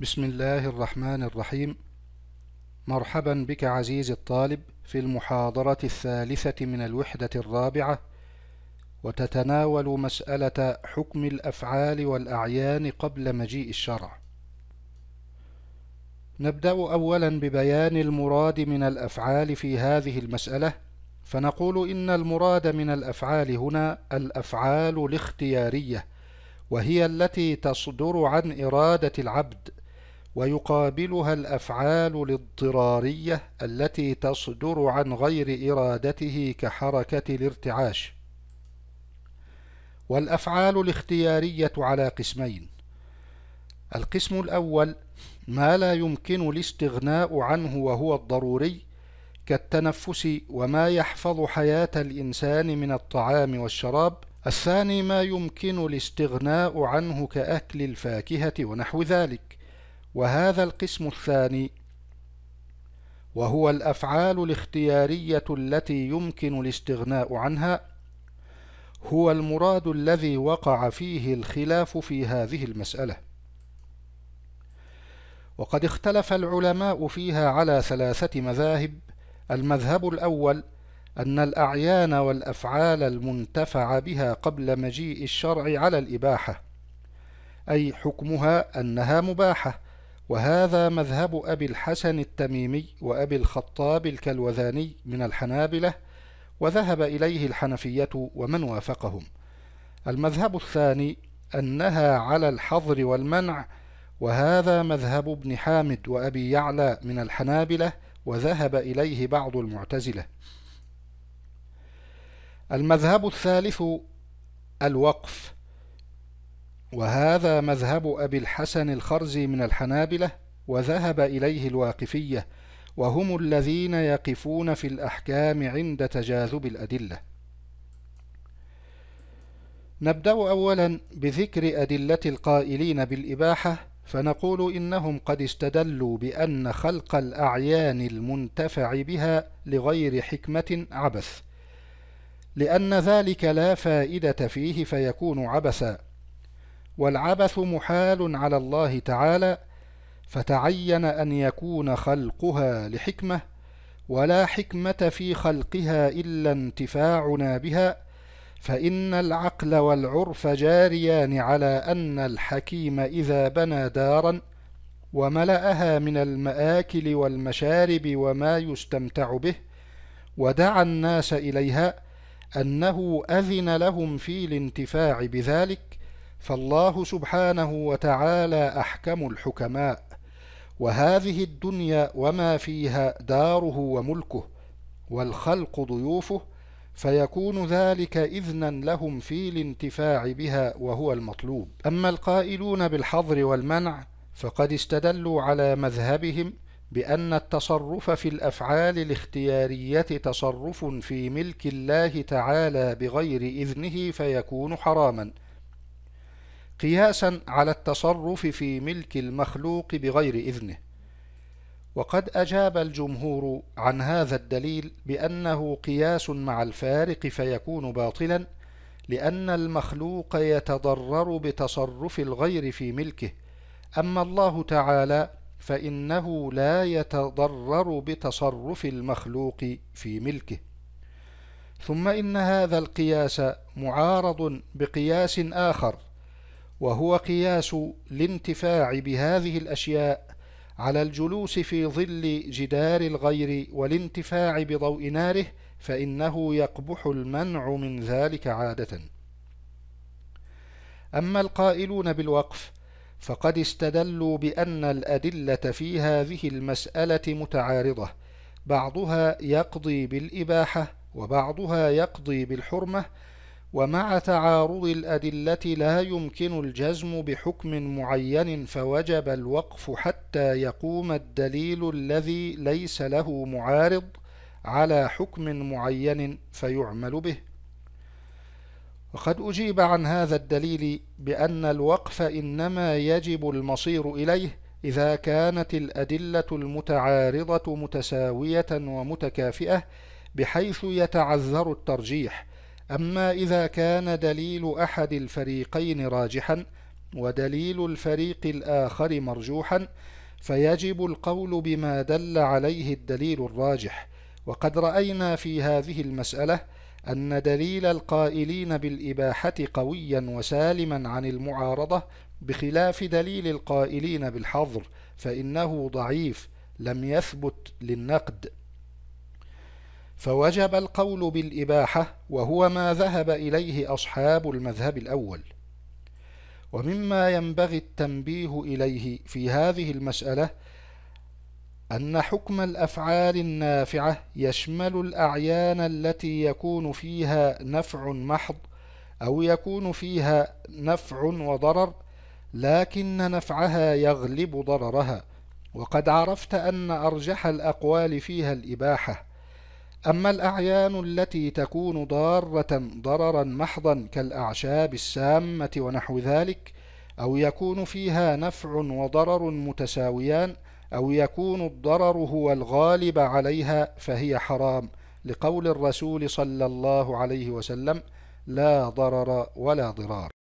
بسم الله الرحمن الرحيم مرحبا بك عزيزي الطالب في المحاضرة الثالثة من الوحدة الرابعة وتتناول مسألة حكم الأفعال والأعيان قبل مجيء الشرع نبدأ أولا ببيان المراد من الأفعال في هذه المسألة فنقول إن المراد من الأفعال هنا الأفعال الاختيارية وهي التي تصدر عن إرادة العبد ويقابلها الأفعال الاضطرارية التي تصدر عن غير إرادته كحركة الارتعاش والأفعال الاختيارية على قسمين القسم الأول ما لا يمكن الاستغناء عنه وهو الضروري كالتنفس وما يحفظ حياة الإنسان من الطعام والشراب الثاني ما يمكن الاستغناء عنه كأكل الفاكهة ونحو ذلك وهذا القسم الثاني وهو الأفعال الاختيارية التي يمكن الاستغناء عنها هو المراد الذي وقع فيه الخلاف في هذه المسألة وقد اختلف العلماء فيها على ثلاثة مذاهب المذهب الأول أن الأعيان والأفعال المنتفع بها قبل مجيء الشرع على الإباحة أي حكمها أنها مباحة وهذا مذهب أبي الحسن التميمي وأبي الخطاب الكلوذاني من الحنابلة وذهب إليه الحنفية ومن وافقهم المذهب الثاني أنها على الحظر والمنع وهذا مذهب ابن حامد وأبي يعلى من الحنابلة وذهب إليه بعض المعتزلة المذهب الثالث الوقف وهذا مذهب أبي الحسن الخرزي من الحنابلة وذهب إليه الواقفية وهم الذين يقفون في الأحكام عند تجاذب الأدلة نبدأ أولا بذكر أدلة القائلين بالإباحة فنقول إنهم قد استدلوا بأن خلق الأعيان المنتفع بها لغير حكمة عبث لأن ذلك لا فائدة فيه فيكون عبثا والعبث محال على الله تعالى فتعين أن يكون خلقها لحكمة ولا حكمة في خلقها إلا انتفاعنا بها فإن العقل والعرف جاريان على أن الحكيم إذا بنى دارا وملأها من المآكل والمشارب وما يستمتع به ودعا الناس إليها أنه أذن لهم في الانتفاع بذلك فالله سبحانه وتعالى أحكم الحكماء وهذه الدنيا وما فيها داره وملكه والخلق ضيوفه فيكون ذلك إذنا لهم في الانتفاع بها وهو المطلوب أما القائلون بالحظر والمنع فقد استدلوا على مذهبهم بأن التصرف في الأفعال الاختيارية تصرف في ملك الله تعالى بغير إذنه فيكون حراماً قياسا على التصرف في ملك المخلوق بغير إذنه وقد أجاب الجمهور عن هذا الدليل بأنه قياس مع الفارق فيكون باطلا لأن المخلوق يتضرر بتصرف الغير في ملكه أما الله تعالى فإنه لا يتضرر بتصرف المخلوق في ملكه ثم إن هذا القياس معارض بقياس آخر وهو قياس الانتفاع بهذه الأشياء على الجلوس في ظل جدار الغير والانتفاع بضوء ناره فإنه يقبح المنع من ذلك عادة أما القائلون بالوقف فقد استدلوا بأن الأدلة في هذه المسألة متعارضة بعضها يقضي بالإباحة وبعضها يقضي بالحرمة ومع تعارض الأدلة لا يمكن الجزم بحكم معين فوجب الوقف حتى يقوم الدليل الذي ليس له معارض على حكم معين فيعمل به وقد أجيب عن هذا الدليل بأن الوقف إنما يجب المصير إليه إذا كانت الأدلة المتعارضة متساوية ومتكافئة بحيث يتعذر الترجيح أما إذا كان دليل أحد الفريقين راجحا ودليل الفريق الآخر مرجوحا فيجب القول بما دل عليه الدليل الراجح وقد رأينا في هذه المسألة أن دليل القائلين بالإباحة قويا وسالما عن المعارضة بخلاف دليل القائلين بالحظر فإنه ضعيف لم يثبت للنقد فوجب القول بالإباحة وهو ما ذهب إليه أصحاب المذهب الأول ومما ينبغي التنبيه إليه في هذه المسألة أن حكم الأفعال النافعة يشمل الأعيان التي يكون فيها نفع محض أو يكون فيها نفع وضرر لكن نفعها يغلب ضررها وقد عرفت أن أرجح الأقوال فيها الإباحة أما الأعيان التي تكون ضارة ضررا محضا كالأعشاب السامة ونحو ذلك أو يكون فيها نفع وضرر متساويان أو يكون الضرر هو الغالب عليها فهي حرام لقول الرسول صلى الله عليه وسلم لا ضرر ولا ضرار